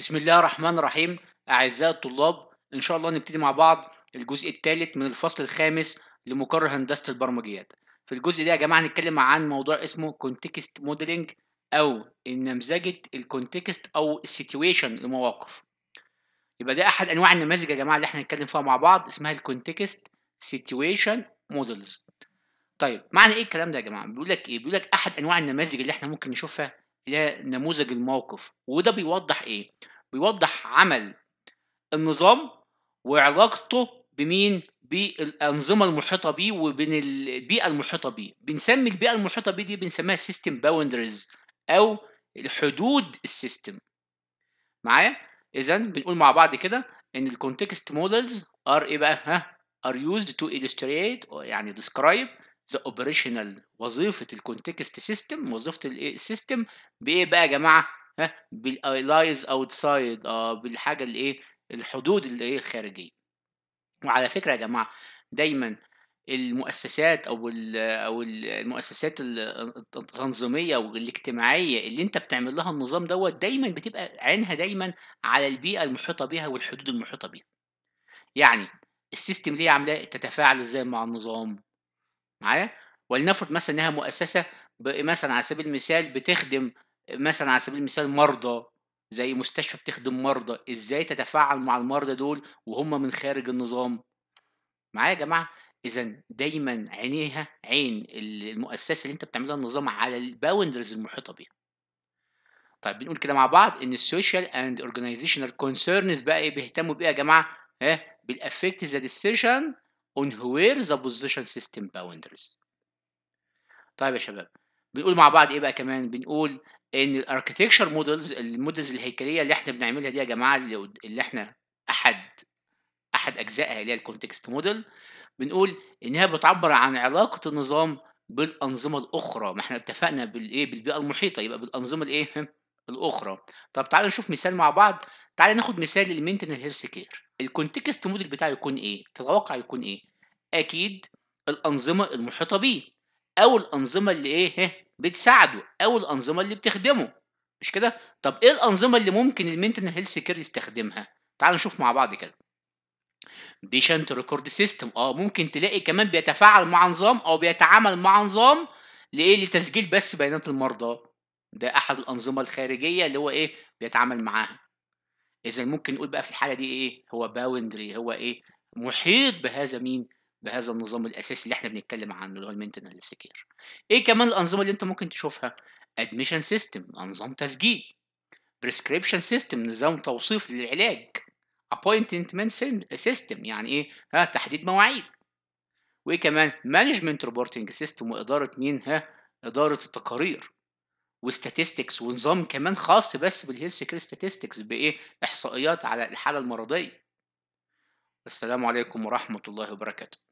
بسم الله الرحمن الرحيم أعزائي الطلاب إن شاء الله نبتدي مع بعض الجزء الثالث من الفصل الخامس لمقرر هندسة البرمجيات في الجزء ده يا جماعة هنتكلم عن موضوع اسمه كونتكست Modeling أو نمذجة الكونتكست أو السيتويشن لمواقف يبقى ده أحد أنواع النماذج يا جماعة اللي احنا هنتكلم فيها مع بعض اسمها الكونتكست سيتويشن Models طيب معنى ايه الكلام ده يا جماعة؟ بيقول لك ايه؟ بيقول لك أحد أنواع النماذج اللي احنا ممكن نشوفها الى نموذج الموقف وده بيوضح ايه بيوضح عمل النظام وعلاقته بمين بالانظمه المحيطه بيه وبين البيئه المحيطه بيه بنسمي البيئه المحيطه بيه دي بنسميها سيستم باوندرز او حدود السيستم معايا اذا بنقول مع بعض كده ان الكونتكست مودلز ار ايه بقى ها ار يوزد تو illustrate يعني describe ذا اوبريشنال وظيفه الكونتكست سيستم وظيفه الايه السيستم بايه بقى يا جماعه ها بالايلايز اوتسايد اه بالحاجه اللي ايه الحدود اللي ايه الخارجيه وعلى فكره يا جماعه دايما المؤسسات او او المؤسسات التنظيميه والاجتماعيه اللي انت بتعمل لها النظام دوت دايما بتبقى عينها دايما على البيئه المحيطه بيها والحدود المحيطه بيها يعني السيستم ليه عاملاه تتفاعل ازاي مع النظام معايا ولنفرض مثلا انها مؤسسه مثلا على سبيل المثال بتخدم مثلا على سبيل المثال مرضى زي مستشفى بتخدم مرضى ازاي تتفاعل مع المرضى دول وهم من خارج النظام معايا يا جماعه اذا دايما عينيها عين المؤسسه اللي انت بتعملها النظام على الباوندرز المحيطه بيها طيب بنقول كده مع بعض ان السوشيال اند اورجانيزيشنال كونسيرنز بقى ايه بيهتموا بايه يا جماعه ها بالافكت ذا ديسيجن on where the position system boundaries طيب يا شباب بنقول مع بعض ايه بقى كمان بنقول ان الاركتكشر مودلز المودلز الهيكليه اللي احنا بنعملها دي يا جماعه اللي احنا احد احد اجزائها اللي هي الكونتكست موديل بنقول انها بتعبر عن علاقه النظام بالانظمه الاخرى ما احنا اتفقنا بالايه بالبيئه المحيطه يبقى بالانظمه الايه الاخرى طب تعالوا نشوف مثال مع بعض تعالى ناخد مثال المينتنال هيلث كير الكونتكست موديل بتاعه يكون ايه تتوقع يكون ايه اكيد الانظمه المحيطه بيه او الانظمه اللي ايه بتساعده او الانظمه اللي بتخدمه مش كده طب ايه الانظمه اللي ممكن المينتنال هيلث كير يستخدمها تعالوا نشوف مع بعض كده بيشنت ريكورد سيستم اه ممكن تلاقي كمان بيتفاعل مع نظام او بيتعامل مع نظام لايه لتسجيل بس بيانات المرضى ده احد الانظمه الخارجيه اللي هو ايه بيتعامل معاها اذا ممكن نقول بقى في الحاله دي ايه هو باوندري هو ايه محيط بهذا مين بهذا النظام الاساسي اللي احنا بنتكلم عنه اللي هو المينتنال سكير ايه كمان الانظمه اللي انت ممكن تشوفها ادميشن سيستم نظام تسجيل بريسكريبشن سيستم نظام توصيف للعلاج appointment سيستم يعني ايه ها تحديد مواعيد وايه كمان مانجمنت ريبورتنج سيستم واداره مين ها اداره التقارير وستاتستكس ونظام كمان خاص بس بالهيلث كير ستاتستكس بايه احصائيات على الحاله المرضيه السلام عليكم ورحمه الله وبركاته